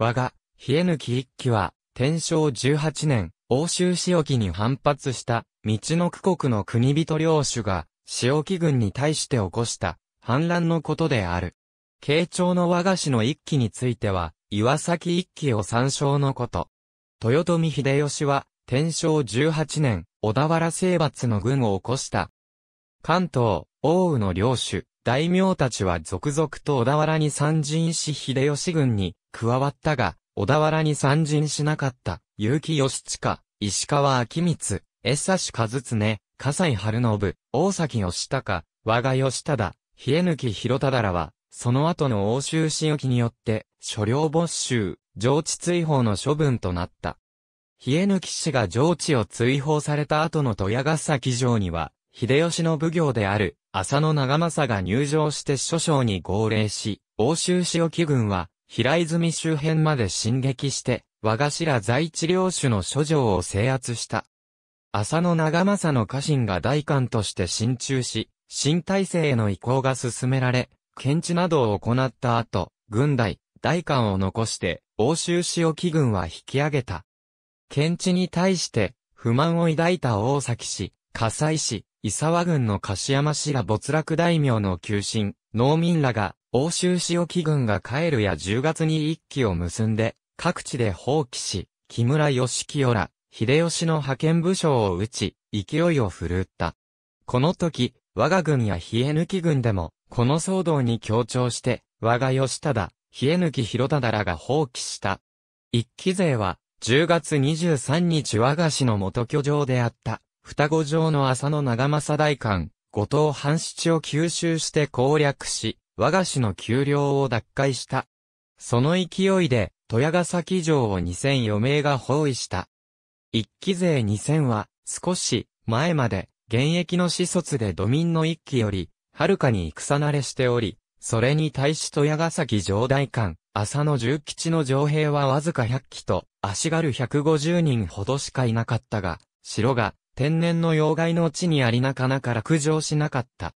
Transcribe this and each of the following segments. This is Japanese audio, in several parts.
我が、冷え抜き一揆は、天正十八年、欧州使木に反発した、道の区国の国人領主が、使木軍に対して起こした、反乱のことである。慶長の和菓子の一揆については、岩崎一揆を参照のこと。豊臣秀吉は、天正十八年、小田原征伐の軍を起こした。関東、奥羽の領主、大名たちは続々と小田原に参陣し秀吉軍に加わったが、小田原に参陣しなかった結城義親、石川明光、江差和常、笠井晴信、大崎義高、我が義忠、冷き広忠らは、その後の欧州使用によって、所領没収、上智追放の処分となった。冷き氏が上智を追放された後の戸ヶ崎城には、秀吉の奉行である、浅野長政が入城して諸将に号令し、欧州潮沖軍は、平泉周辺まで進撃して、和頭在地領主の諸城を制圧した。浅野長政の家臣が大官として進駐し、新体制への移行が進められ、検知などを行った後、軍隊、大官を残して、欧州潮沖軍は引き上げた。検知に対して、不満を抱いた大崎氏、火西氏、伊沢軍の柏山氏ら没落大名の求心、農民らが、欧州市木軍が帰るや10月に一揆を結んで、各地で放棄し、木村義清ら、秀吉の派遣武将を打ち、勢いを振るった。この時、我が軍や冷え抜き軍でも、この騒動に協調して、我が吉忠、冷え抜き広忠らが放棄した。一揆勢は、10月23日我が市の元居城であった。双子城の浅野長政大官、後藤藩七を吸収して攻略し、我が氏の丘陵を奪回した。その勢いで、豊ヶ崎城を2000余名が包囲した。一期勢2000は、少し、前まで、現役の始卒で土民の一期より、はるかに戦慣れしており、それに対し豊ヶ崎城大官、浅野重吉の城兵はわずか100機と、足軽150人ほどしかいなかったが、城が、天然の要害の地にありなかなか落城しなかった。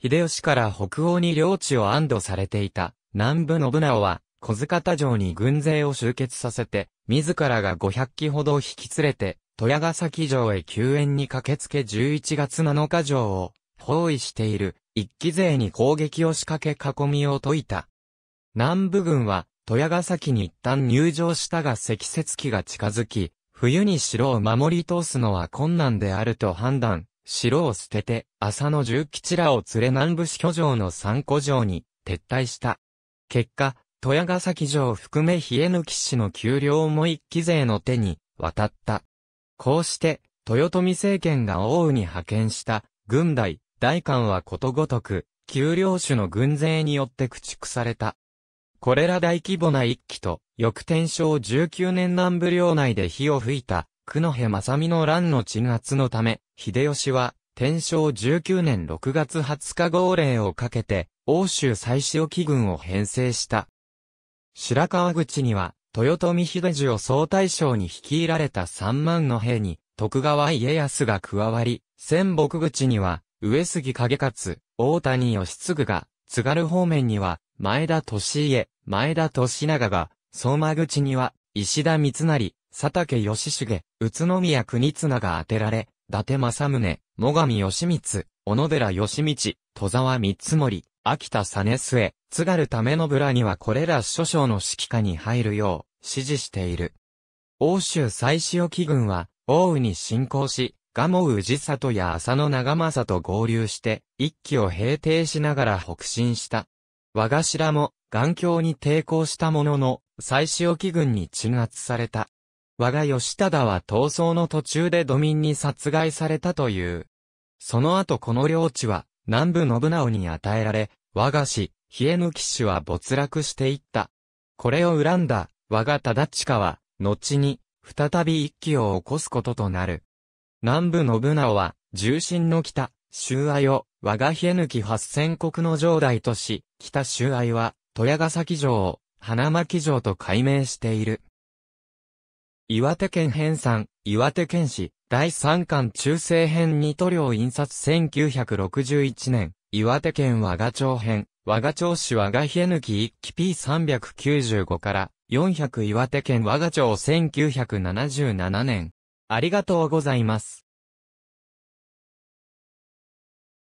秀吉から北欧に領地を安堵されていた南部信長は小塚田城に軍勢を集結させて、自らが500機ほど引き連れて、豊ヶ崎城へ救援に駆けつけ11月7日城を包囲している一騎勢に攻撃を仕掛け囲みを解いた。南部軍は豊ヶ崎に一旦入城したが積雪期が近づき、冬に城を守り通すのは困難であると判断、城を捨てて、浅野十吉らを連れ南部市居城の三古城に撤退した。結果、豊ヶ崎城を含め冷え抜き氏の給料も一期勢の手に渡った。こうして、豊臣政権が王羽に派遣した軍代、大官はことごとく、給料種の軍勢によって駆逐された。これら大規模な一揆と、翌天正19年南部領内で火を吹いた、久野辺正美の乱の鎮圧のため、秀吉は、天正19年6月20日号令をかけて、欧州最小機軍を編成した。白川口には、豊臣秀次を総大将に率いられた3万の兵に、徳川家康が加わり、仙北口には、上杉景勝、大谷義継が、津軽方面には、前田利家、前田利長が、相馬口には、石田三成、佐竹義重、宇都宮国綱が当てられ、伊達政宗、最上義光、小野寺義道、戸沢三森、秋田実末、津軽為のらにはこれら諸将の指揮下に入るよう、指示している。欧州最塩基軍は、奥羽に侵攻し、蒲生氏里や浅野長政と合流して、一騎を平定しながら北進した。我が白も眼鏡に抵抗したものの、最小沖軍に鎮圧された。我が吉忠は闘争の途中で土民に殺害されたという。その後この領地は、南部信直に与えられ、我が氏、冷抜き氏は没落していった。これを恨んだ、我が忠親は、後に、再び一揆を起こすこととなる。南部信直は、重心の北、周愛を、我が冷抜き八千国の城代とし、北周愛は、豊ヶ崎城、を、花巻城と改名している。岩手県編纂、岩手県市、第3巻中世編に塗料印刷1961年、岩手県和賀町編、和賀町市和賀冷抜一期 P395 から400岩手県和賀町1977年。ありがとうございます。